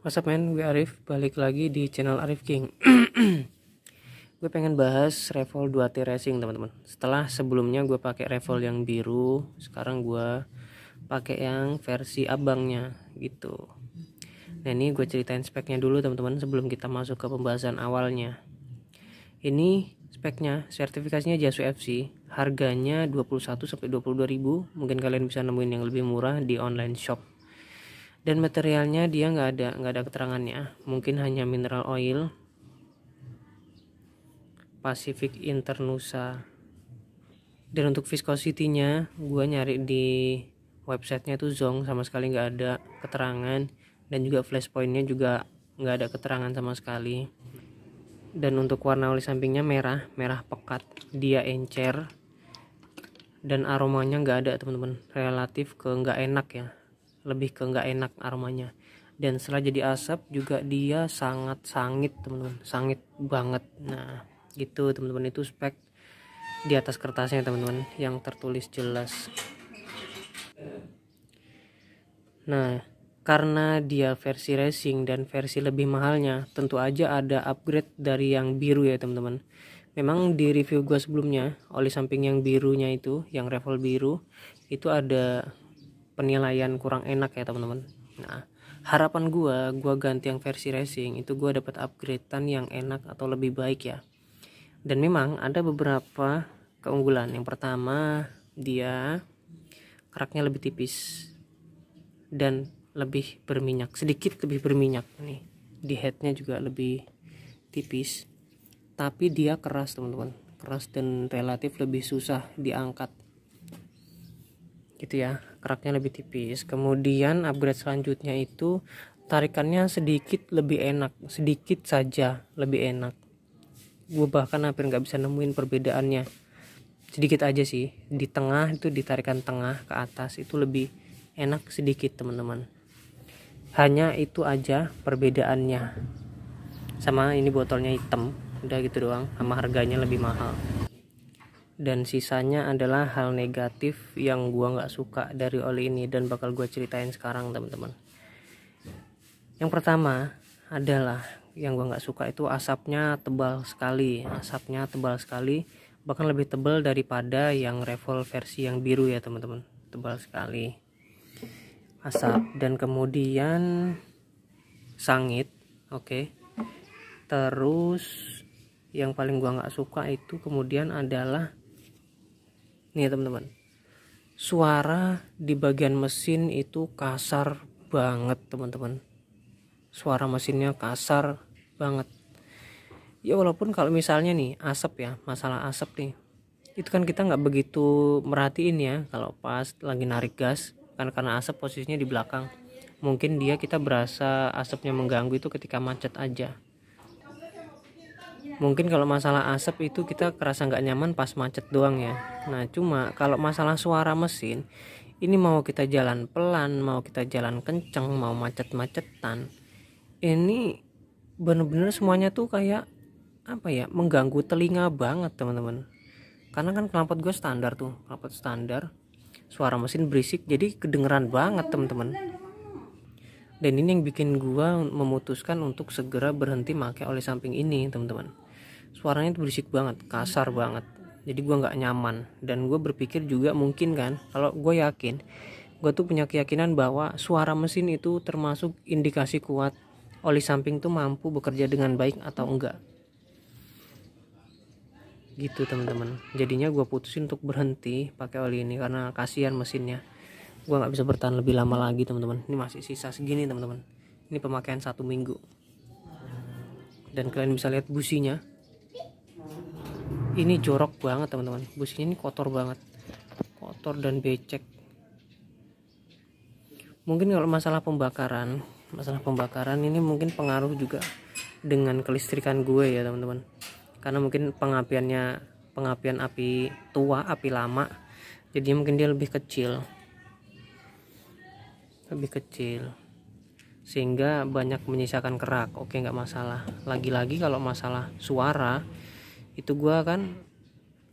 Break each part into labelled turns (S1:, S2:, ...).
S1: What's up men, gue Arif, balik lagi di channel Arif King Gue pengen bahas Revol 2T Racing teman-teman Setelah sebelumnya gue pakai Revol yang biru Sekarang gue pakai yang versi abangnya gitu Nah ini gue ceritain speknya dulu teman-teman sebelum kita masuk ke pembahasan awalnya Ini speknya, sertifikasinya Jasu FC Harganya 21-22 ribu Mungkin kalian bisa nemuin yang lebih murah di online shop dan materialnya dia nggak ada nggak ada keterangannya mungkin hanya mineral oil Pacific Internusa dan untuk viscosity-nya gue nyari di websitenya tuh Zong sama sekali nggak ada keterangan dan juga flash pointnya juga nggak ada keterangan sama sekali dan untuk warna oli sampingnya merah merah pekat dia encer dan aromanya nggak ada teman-teman relatif ke nggak enak ya lebih ke nggak enak aromanya dan setelah jadi asap juga dia sangat sangit teman-teman sangit banget nah gitu teman-teman itu spek di atas kertasnya teman-teman yang tertulis jelas nah karena dia versi racing dan versi lebih mahalnya tentu aja ada upgrade dari yang biru ya teman-teman memang di review gue sebelumnya oli samping yang birunya itu yang revol biru itu ada penilaian kurang enak ya teman-teman nah harapan gue gue ganti yang versi racing itu gue dapat upgradean yang enak atau lebih baik ya dan memang ada beberapa keunggulan yang pertama dia keraknya lebih tipis dan lebih berminyak sedikit lebih berminyak nih di headnya juga lebih tipis tapi dia keras teman-teman keras dan relatif lebih susah diangkat gitu ya keraknya lebih tipis kemudian upgrade selanjutnya itu tarikannya sedikit lebih enak sedikit saja lebih enak gue bahkan hampir nggak bisa nemuin perbedaannya sedikit aja sih di tengah itu ditarikan tengah ke atas itu lebih enak sedikit teman-teman hanya itu aja perbedaannya sama ini botolnya hitam udah gitu doang sama harganya lebih mahal dan sisanya adalah hal negatif yang gua nggak suka dari Oli ini dan bakal gua ceritain sekarang teman-teman yang pertama adalah yang gua nggak suka itu asapnya tebal sekali asapnya tebal sekali bahkan lebih tebal daripada yang Revol versi yang biru ya teman-teman tebal sekali asap dan kemudian sangit oke okay. terus yang paling gua nggak suka itu kemudian adalah nih teman-teman suara di bagian mesin itu kasar banget teman-teman suara mesinnya kasar banget ya walaupun kalau misalnya nih asap ya masalah asap nih itu kan kita nggak begitu merhatiin ya kalau pas lagi narik gas kan karena asap posisinya di belakang mungkin dia kita berasa asapnya mengganggu itu ketika macet aja mungkin kalau masalah asap itu kita kerasa nggak nyaman pas macet doang ya nah cuma kalau masalah suara mesin ini mau kita jalan pelan mau kita jalan kenceng mau macet-macetan ini bener-bener semuanya tuh kayak apa ya mengganggu telinga banget teman-teman karena kan knalpot gue standar tuh knalpot standar suara mesin berisik jadi kedengeran banget teman-teman dan ini yang bikin gue memutuskan untuk segera berhenti pakai oleh samping ini teman-teman suaranya itu berisik banget kasar banget jadi gue nggak nyaman dan gue berpikir juga mungkin kan kalau gue yakin gue tuh punya keyakinan bahwa suara mesin itu termasuk indikasi kuat oli samping tuh mampu bekerja dengan baik atau enggak gitu teman-teman jadinya gue putusin untuk berhenti pakai oli ini karena kasihan mesinnya gue nggak bisa bertahan lebih lama lagi teman-teman ini masih sisa segini teman-teman ini pemakaian satu minggu dan kalian bisa lihat businya ini jorok banget teman-teman businya ini kotor banget kotor dan becek mungkin kalau masalah pembakaran masalah pembakaran ini mungkin pengaruh juga dengan kelistrikan gue ya teman-teman karena mungkin pengapiannya pengapian api tua api lama jadi mungkin dia lebih kecil lebih kecil sehingga banyak menyisakan kerak oke nggak masalah lagi-lagi kalau masalah suara itu gua kan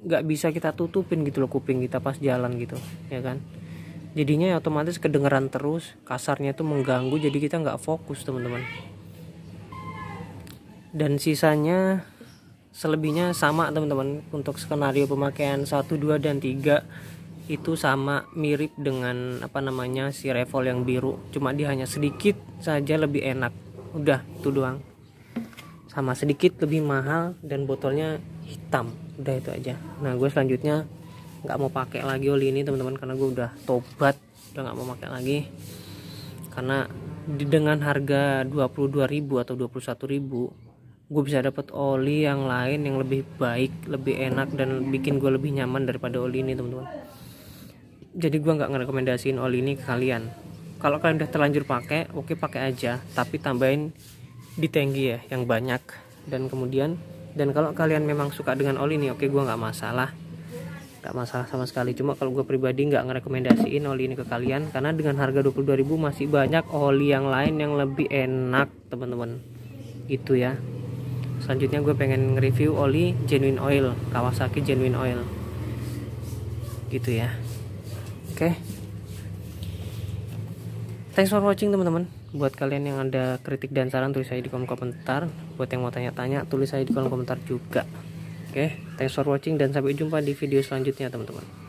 S1: nggak bisa kita tutupin gitu loh kuping kita pas jalan gitu ya kan jadinya ya otomatis kedengeran terus kasarnya itu mengganggu jadi kita nggak fokus teman-teman dan sisanya selebihnya sama teman-teman untuk skenario pemakaian 1 2 dan 3 itu sama mirip dengan apa namanya si revol yang biru cuma dia hanya sedikit saja lebih enak udah itu doang sama sedikit lebih mahal dan botolnya hitam udah itu aja nah gue selanjutnya nggak mau pakai lagi oli ini teman-teman karena gue udah tobat udah nggak mau pakai lagi karena dengan harga 22.000 atau 21.000 gue bisa dapat oli yang lain yang lebih baik lebih enak dan bikin gue lebih nyaman daripada oli ini teman-teman jadi gue nggak ngerekomendasiin oli ini ke kalian kalau kalian udah terlanjur pakai oke okay, pakai aja tapi tambahin di tangki ya yang banyak dan kemudian dan kalau kalian memang suka dengan oli ini, ya oke okay, gue nggak masalah nggak masalah sama sekali cuma kalau gue pribadi nggak ngerekomendasiin oli ini ke kalian karena dengan harga 22.000 masih banyak oli yang lain yang lebih enak teman-teman itu ya selanjutnya gue pengen nge-review oli genuine oil Kawasaki genuine oil gitu ya oke okay. Thanks for watching teman-teman. Buat kalian yang ada kritik dan saran tulis saya di kolom komentar. Buat yang mau tanya-tanya tulis saya di kolom komentar juga. Oke, okay, thanks for watching dan sampai jumpa di video selanjutnya teman-teman.